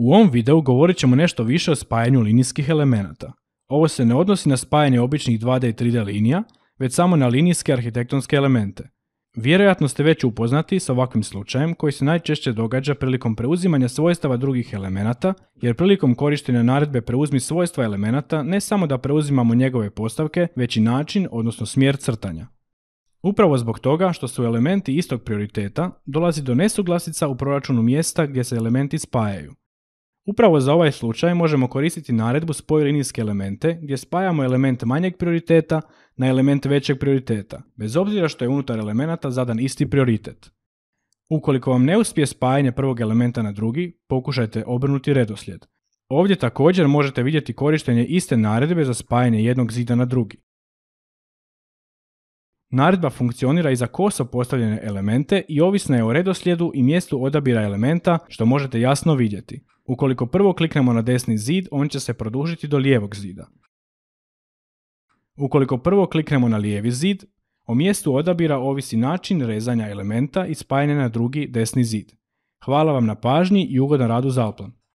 U ovom videu govorit ćemo nešto više o spajanju linijskih elemenata. Ovo se ne odnosi na spajanje običnih 2D i 3D linija, već samo na linijske arhitektonske elemente. Vjerojatno ste već upoznati sa ovakvim slučajem koji se najčešće događa prilikom preuzimanja svojstava drugih elemenata, jer prilikom korištenja naredbe preuzmi svojstva elemenata ne samo da preuzimamo njegove postavke, već i način, odnosno smjer crtanja. Upravo zbog toga što su elementi istog prioriteta, dolazi do nesuglasica u proračunu mjesta gdje se elementi spajaju, Upravo za ovaj slučaj možemo koristiti naredbu spoj linijske elemente gdje spajamo element manjeg prioriteta na element većeg prioriteta, bez obzira što je unutar elemenata zadan isti prioritet. Ukoliko vam ne uspije spajanje prvog elementa na drugi, pokušajte obrnuti redoslijed. Ovdje također možete vidjeti korištenje iste naredbe za spajanje jednog zida na drugi. Naredba funkcionira i za koso postavljene elemente i ovisna je o redoslijedu i mjestu odabira elementa što možete jasno vidjeti. Ukoliko prvo kliknemo na desni zid, on će se produžiti do lijevog zida. Ukoliko prvo kliknemo na lijevi zid, o mjestu odabira ovisi način rezanja elementa i spajanja na drugi desni zid. Hvala vam na pažnji i ugodan radu u